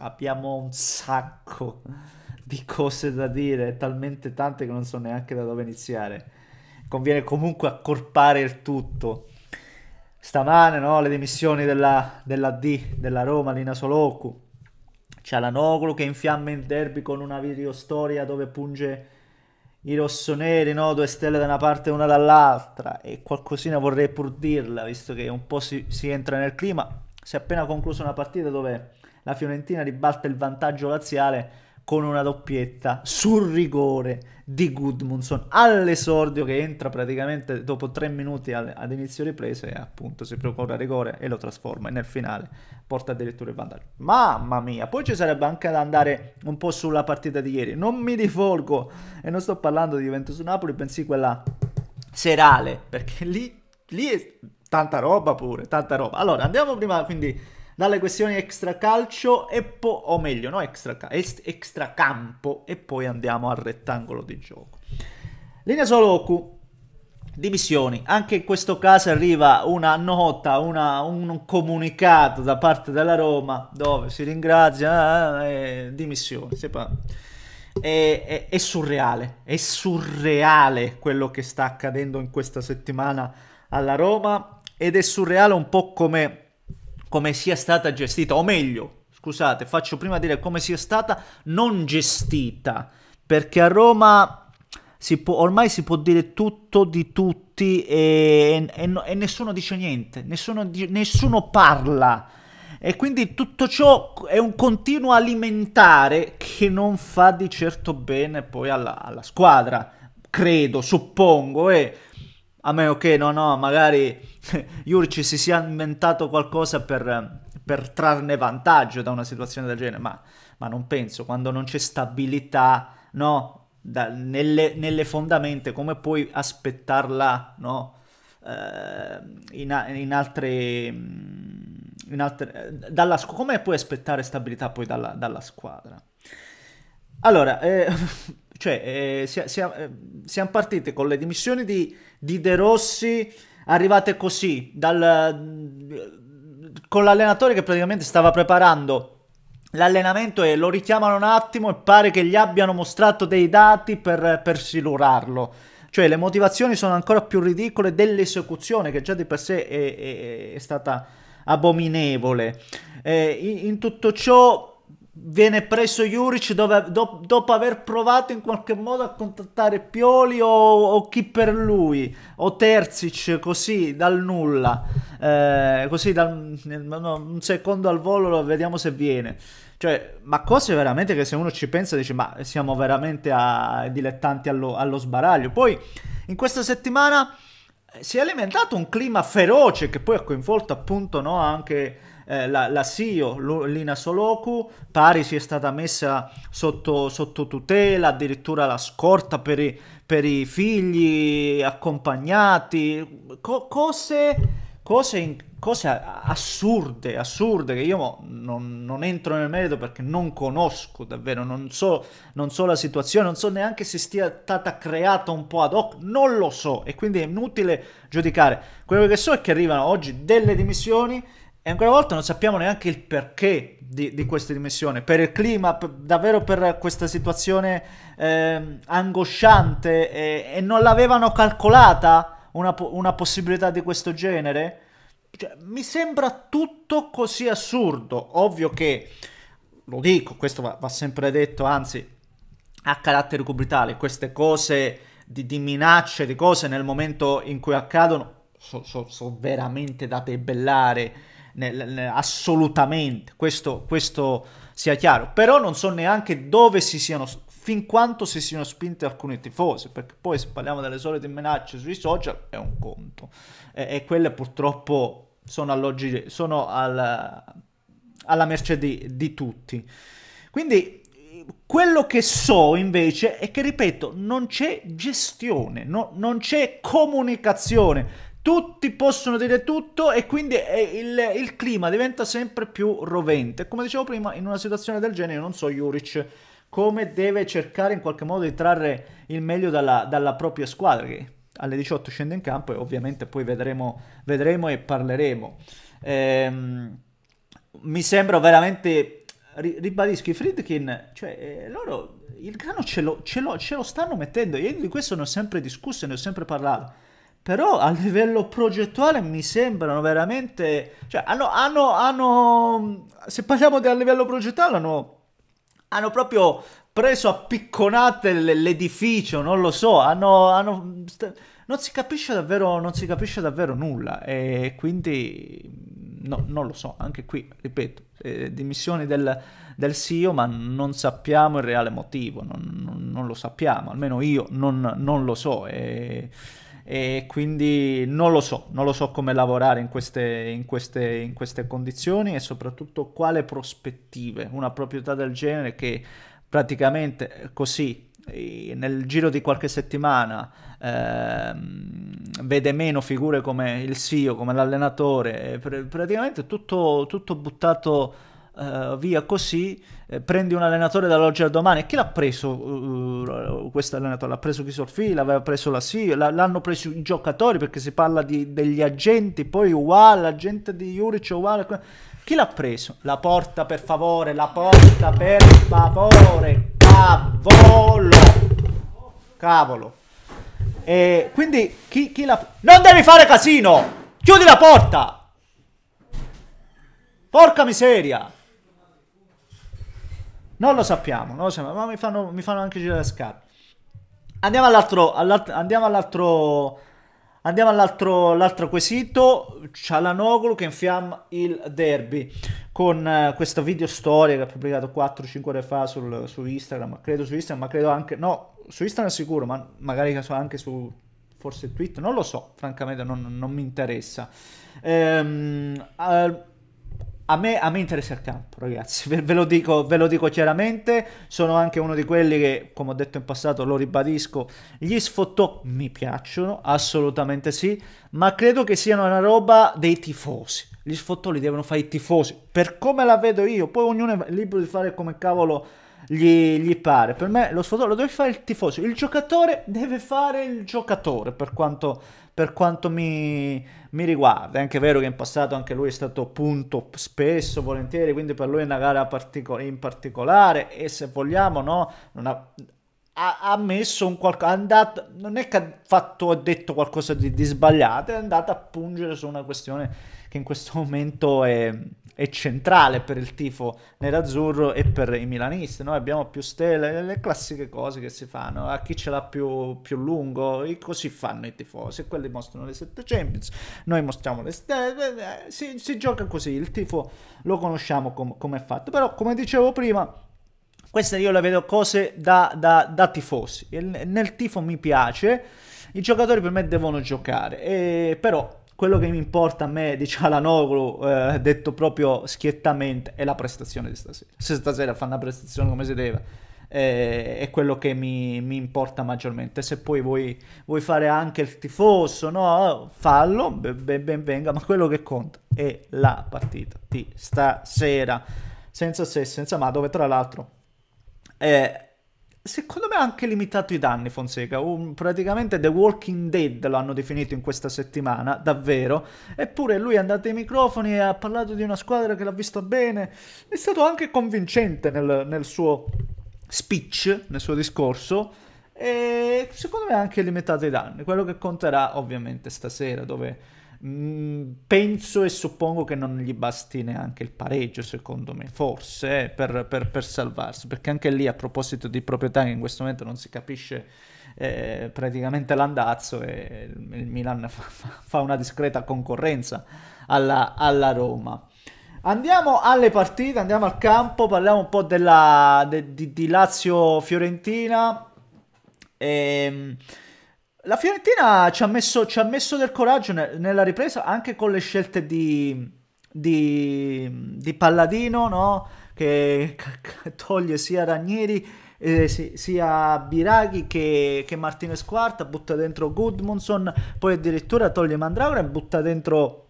abbiamo un sacco di cose da dire, talmente tante che non so neanche da dove iniziare. Conviene comunque accorpare il tutto. Stamane no, le dimissioni della, della D della Roma, Lina Soloku. C'è Lanoglu che infiamma in derby con una videostoria dove punge i rossoneri, no? due stelle da una parte e una dall'altra. E qualcosina vorrei pur dirla, visto che un po' si, si entra nel clima si è appena conclusa una partita dove la Fiorentina ribalta il vantaggio laziale con una doppietta sul rigore di Goodmunson all'esordio che entra praticamente dopo tre minuti ad, inizio riprese e appunto si procura rigore e lo trasforma e nel finale porta addirittura il vantaggio. Mamma mia, poi ci sarebbe anche da andare un po' sulla partita di ieri. Non mi rifolgo e non sto parlando di Juventus Napoli, bensì quella serale, perché lì, lì è tanta roba pure, tanta roba. Allora, andiamo prima quindi dalle questioni extracalcio e poi, o meglio, no extracampo, extra e poi andiamo al rettangolo di gioco. Linea Soloku, dimissioni. Anche in questo caso arriva una nota, una, un comunicato da parte della Roma dove si ringrazia, eh, eh, eh dimissioni. È, è, è surreale, è surreale quello che sta accadendo in questa settimana alla Roma ed è surreale un po' come, come sia stata gestita, o meglio, scusate, faccio prima dire come sia stata non gestita, perché a Roma si può, ormai si può dire tutto di tutti e, e, e nessuno dice niente, nessuno, nessuno, parla. E quindi tutto ciò è un continuo alimentare che non fa di certo bene poi alla, alla squadra, credo, suppongo. E a meno che no, no, magari Juric si sia inventato qualcosa per, per, trarne vantaggio da una situazione del genere, ma, ma non penso, quando non c'è stabilità, no, da, nelle, nelle fondamente, come puoi aspettarla, no? Eh, in, in, altre, in altre dalla, come puoi aspettare stabilità poi dalla, dalla squadra allora eh, cioè eh, sia, sia, eh, siamo partiti con le dimissioni di, di De Rossi arrivate così, dal, con l'allenatore che praticamente stava preparando l'allenamento e lo richiamano un attimo e pare che gli abbiano mostrato dei dati per, per silurarlo. Cioè le motivazioni sono ancora più ridicole dell'esecuzione che già di per sé è, è, è stata abominevole. Eh, in, in tutto ciò viene preso Juric dove, do, dopo aver provato in qualche modo a contattare Pioli o, o chi per lui o Terzic così dal nulla eh, così dal, no, un secondo al volo vediamo se viene cioè ma cose veramente che se uno ci pensa dice ma siamo veramente a, dilettanti allo, allo sbaraglio poi in questa settimana eh, si è alimentato un clima feroce che poi ha coinvolto appunto no, anche eh, la, la CEO Lina Soloku, pari sia stata messa sotto, sotto tutela, addirittura la scorta per i, per i figli accompagnati, co cose... Cose, in, cose, assurde, assurde, che io non, non, entro nel merito perché non conosco davvero, non so, non so, la situazione, non so neanche se sia stata creata un po' ad hoc, non lo so e quindi è inutile giudicare. Quello che so è che arrivano oggi delle dimissioni e ancora una volta non sappiamo neanche il perché di, di questa dimissione, per il clima, per, davvero per questa situazione eh, angosciante e, e, non l'avevano calcolata una, una, possibilità di questo genere? Cioè, mi sembra tutto così assurdo, ovvio che, lo dico, questo va, va sempre detto, anzi a carattere cubitale, queste cose di, di minacce, di cose nel momento in cui accadono, sono so, so veramente da debellare assolutamente, questo, questo sia chiaro, però non so neanche dove si siano fin quanto si siano spinti alcuni tifosi, perché poi se parliamo delle solite minacce sui social è un conto e, e quelle purtroppo sono, all'oggi, sono al, alla merce di, di, tutti. Quindi quello che so invece è che, ripeto, non c'è gestione, no, non c'è comunicazione tutti possono dire tutto e quindi eh, il, il, clima diventa sempre più rovente. Come dicevo prima, in una situazione del genere non so Juric come deve cercare in qualche modo di trarre il meglio dalla, dalla propria squadra che alle 18 scende in campo e ovviamente poi vedremo, vedremo e parleremo. Ehm, mi sembra veramente, ribadisco, i Friedkin, cioè eh, loro il grano ce lo, ce, lo, ce lo stanno mettendo, io di questo ne ho sempre discusso, ne ho sempre parlato però a livello progettuale mi sembrano veramente... Cioè, hanno, hanno, hanno... se parliamo a livello progettuale, hanno, hanno proprio preso a picconate l'edificio, non lo so, hanno... hanno non, si capisce davvero, non si capisce davvero nulla e quindi... No, non lo so, anche qui, ripeto, eh, dimissioni del, del, CEO, ma non sappiamo il reale motivo, non, non, non lo sappiamo, almeno io non, non lo so. E e quindi non lo so, non lo so come lavorare in queste, in queste, in queste condizioni e soprattutto quale prospettive una proprietà del genere che praticamente eh, così nel giro di qualche settimana ehm, vede meno figure come il CEO, come l'allenatore, pr- praticamente tutto, tutto buttato uh, via così, eh, prendi un allenatore dall'oggi al domani. Chi l'ha preso uh, questo allenatore? L'ha preso Chisorfi, l'aveva preso la Sì, l'hanno preso i giocatori perché si parla di, degli agenti, poi uguale, l'agente di Juric uguale. Chi l'ha preso? La porta per favore, la porta per favore, cavolo, cavolo. E quindi chi, chi la... Non devi fare casino! Chiudi la porta! Porca miseria! Non lo sappiamo, non lo sappiamo, ma mi fanno, mi fanno anche girare le scarpe. Andiamo all'altro, all andiamo all'altro, andiamo all'altro, l'altro quesito. Cialanoglu che infiamma il derby con eh, questo video storia che ha pubblicato 4-5 ore fa sul, su Instagram, credo su Instagram, ma credo anche, no, su Instagram sicuro, ma magari anche su forse Twitter, non lo so, francamente non, non mi interessa. Ehm, al, a me, a me, interessa il campo, ragazzi, ve, ve, lo dico, ve, lo dico, chiaramente. Sono anche uno di quelli che, come ho detto in passato, lo ribadisco. Gli sfottò mi piacciono, assolutamente sì, ma credo che siano una roba dei tifosi. Gli sfottò li devono fare i tifosi, per come la vedo io. Poi ognuno è libero di fare come cavolo gli, gli pare. Per me lo sfottò lo deve fare il tifoso. Il giocatore deve fare il giocatore, per quanto per quanto mi, mi, riguarda. È anche vero che in passato anche lui è stato punto spesso, volentieri, quindi per lui è una gara partico- in particolare e se vogliamo no, non ha, ha, ha messo un qualcosa, andato, non è che ha fatto, ha detto qualcosa di, di sbagliato, è andato a pungere su una questione che in questo momento è è centrale per il tifo nerazzurro e per i milanisti. Noi abbiamo più stelle, le classiche cose che si fanno, a chi ce l'ha più, più lungo, e così fanno i tifosi. Quelli mostrano le sette Champions, noi mostriamo le stelle, si, si gioca così, il tifo lo conosciamo com- come è fatto. Però, come dicevo prima, queste io le vedo cose da, da, da tifosi. E nel tifo mi piace, i giocatori per me devono giocare, e però quello che mi importa a me di Cialanoglu, eh, detto proprio schiettamente, è la prestazione di stasera. Se stasera fa una prestazione come si deve, eh, è quello che mi, mi, importa maggiormente. Se poi vuoi, vuoi, fare anche il tifoso, no, fallo, ben, ben venga, ma quello che conta è la partita di stasera, senza se, senza ma, dove tra l'altro... Eh, secondo me ha anche limitato i danni Fonseca, Un, praticamente The Walking Dead lo hanno definito in questa settimana, davvero, eppure lui è andato ai microfoni e ha parlato di una squadra che l'ha visto bene, è stato anche convincente nel, nel suo speech, nel suo discorso, e secondo me ha anche limitato i danni, quello che conterà ovviamente stasera dove Mm, penso e suppongo che non gli basti neanche il pareggio, secondo me, forse, eh, per, per, per, salvarsi, perché anche lì a proposito di proprietà in questo momento non si capisce eh, praticamente l'andazzo e il Milan fa, fa una discreta concorrenza alla, alla Roma. Andiamo alle partite, andiamo al campo, parliamo un po' della, de, di, di Lazio-Fiorentina. Ehm, la Fiorentina ci ha messo, ci ha messo del coraggio ne, nella ripresa anche con le scelte di, di, di Palladino, no? che toglie sia Ranieri eh, si, sia Biraghi che, che Martinez Quarta, butta dentro Goodmanson, poi addirittura toglie Mandragora e butta dentro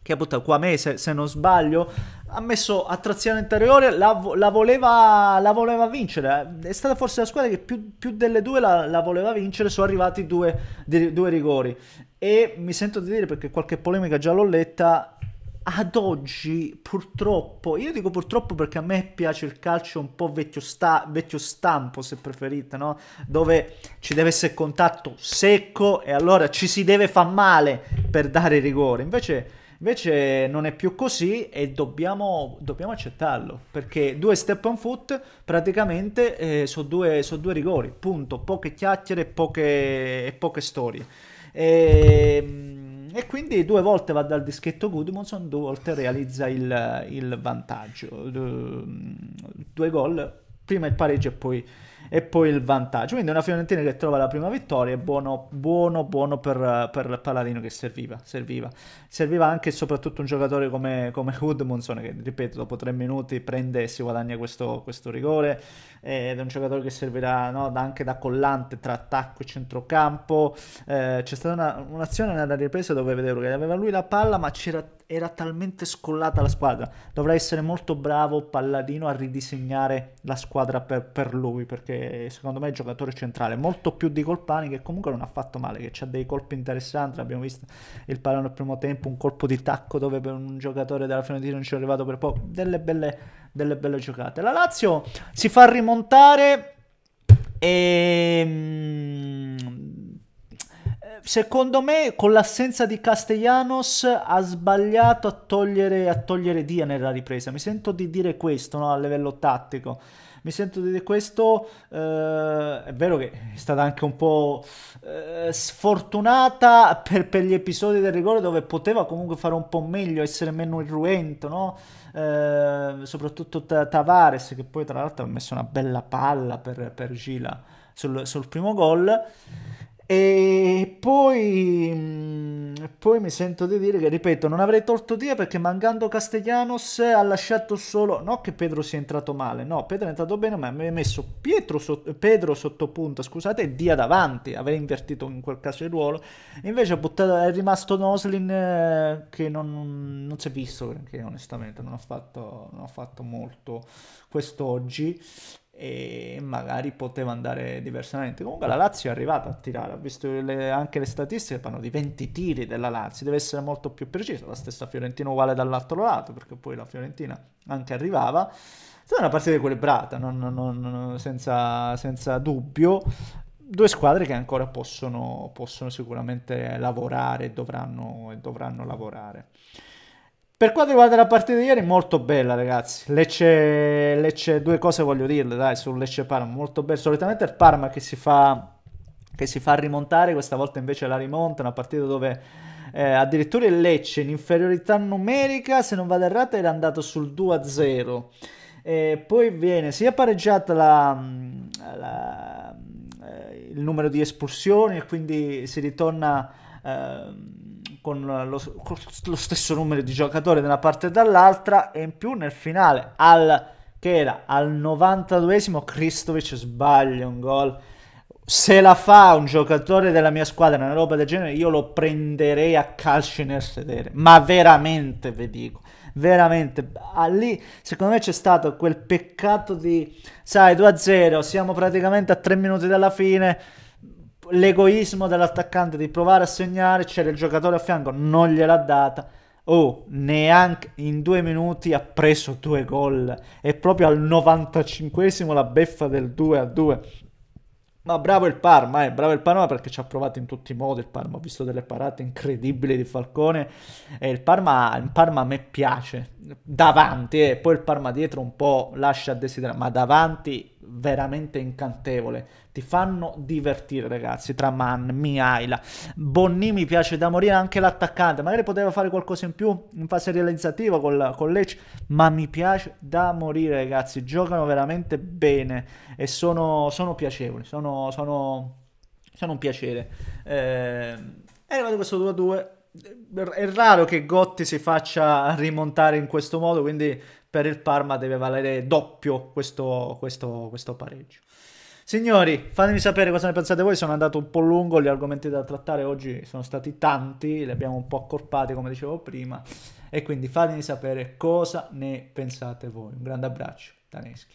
che ha buttato Quame se, se non sbaglio ha messo a trazione anteriore, la, la, voleva, la, voleva, vincere. È stata forse la squadra che più, più delle due la, la, voleva vincere. Sono arrivati due, di, due rigori. E mi sento di dire, perché qualche polemica già l'ho letta, ad oggi purtroppo, io dico purtroppo perché a me piace il calcio un po' vecchio, sta, vecchio stampo se preferite, no? dove ci deve essere contatto secco e allora ci si deve far male per dare rigore. Invece Invece non è più così e dobbiamo, dobbiamo accettarlo, perché due step on foot praticamente eh, sono due, so due, rigori, punto, poche chiacchiere e poche, e poche storie. E, ehm, e, quindi due volte va dal dischetto Goodmanson, due volte realizza il, il vantaggio. Ehm, due gol, prima il pareggio e poi e poi il vantaggio. Quindi una Fiorentina che trova la prima vittoria è buono, buono, buono per, per il Paladino che serviva, serviva. Serviva anche e soprattutto un giocatore come, come Woodmonson che, ripeto, dopo tre minuti prende e si guadagna questo, questo rigore ed è un giocatore che servirà no, anche da collante tra attacco e centrocampo. Eh, c'è stata una, un'azione nella ripresa dove vedevo che aveva lui la palla ma era talmente scollata la squadra. Dovrà essere molto bravo Palladino a ridisegnare la squadra per, per lui perché che secondo me è giocatore centrale, molto più di Colpani che comunque non ha fatto male, che ha dei colpi interessanti, abbiamo visto il palo nel primo tempo, un colpo di tacco dove per un giocatore della Fiorentina non ci è arrivato per poco, delle belle, delle belle giocate. La Lazio si fa rimontare e mm, secondo me con l'assenza di Castellanos ha sbagliato a togliere, a togliere Dia nella ripresa. Mi sento di dire questo no, a livello tattico mi sento di dire questo, eh, è vero che è stata anche un po' eh, sfortunata per, per, gli episodi del rigore dove poteva comunque fare un po' meglio, essere meno irruento, no? eh, soprattutto Tavares che poi tra l'altro ha messo una bella palla per, per Gila sul, sul primo gol. E poi, mm, poi, mi sento di dire che, ripeto, non avrei tolto Dia perché mancando Castellanos ha lasciato solo... No che Pedro sia entrato male, no, Pedro è entrato bene, ma mi ha messo so... Pedro sotto punta, scusate, e Dia davanti, avrei invertito in quel caso il ruolo. Invece buttato, è rimasto Noslin eh, che non, non, si è visto, perché onestamente non ha fatto, fatto molto quest'oggi e magari poteva andare diversamente. Comunque la Lazio è arrivata a tirare, ho visto le, anche le statistiche parlano di 20 tiri della Lazio, deve essere molto più precisa, la stessa Fiorentina uguale dall'altro lato, perché poi la Fiorentina anche arrivava. È una partita equilibrata, non, non, non, senza, senza, dubbio. Due squadre che ancora possono, possono sicuramente lavorare e dovranno lavorare. Per quanto riguarda la partita di ieri, molto bella, ragazzi. Lecce, Lecce, due cose voglio dirle, dai, sul Lecce Parma. Molto bella. Solitamente il Parma che si fa, che si fa rimontare, questa volta invece la rimonta. Una partita dove eh, addirittura il Lecce in inferiorità numerica, se non vado errato, era andato sul 2-0. E poi viene sia pareggiata la, la, eh, il numero di espulsioni, e quindi si ritorna. Eh, con lo, con lo stesso numero di giocatori da una parte e dall'altra e in più nel finale al che era al 92esimo Kristovic sbaglia un gol se la fa un giocatore della mia squadra una roba del genere io lo prenderei a calci nel sedere ma veramente vi dico veramente ah, lì secondo me c'è stato quel peccato di sai 2 0 siamo praticamente a 3 minuti dalla fine l'egoismo dell'attaccante di provare a segnare, c'era il giocatore a fianco, non gliel'ha data. Oh, neanche in due minuti ha preso due gol. E proprio al 95esimo la beffa del 2 a 2. Ma bravo il Parma, eh, bravo il Parma perché ci ha provato in tutti i modi il Parma, ho visto delle parate incredibili di Falcone e il Parma, il Parma a me piace, davanti, eh, poi il Parma dietro un po' lascia a desiderare, ma davanti veramente incantevole. Ti fanno divertire, ragazzi. Tra Man, Miaila, Bonni mi piace da morire anche l'attaccante. Magari poteva fare qualcosa in più in fase realizzativa col, con Lecce, ma mi piace da morire, ragazzi. Giocano veramente bene e sono, sono piacevoli. Sono, sono, sono, un piacere. Eh, è arrivato questo 2-2 è raro che Gotti si faccia rimontare in questo modo, quindi per il Parma deve valere doppio questo, questo, questo pareggio. Signori, fatemi sapere cosa ne pensate voi, sono andato un po' lungo, gli argomenti da trattare oggi sono stati tanti, li abbiamo un po' accorpati come dicevo prima, e quindi fatemi sapere cosa ne pensate voi. Un grande abbraccio, Daneschi.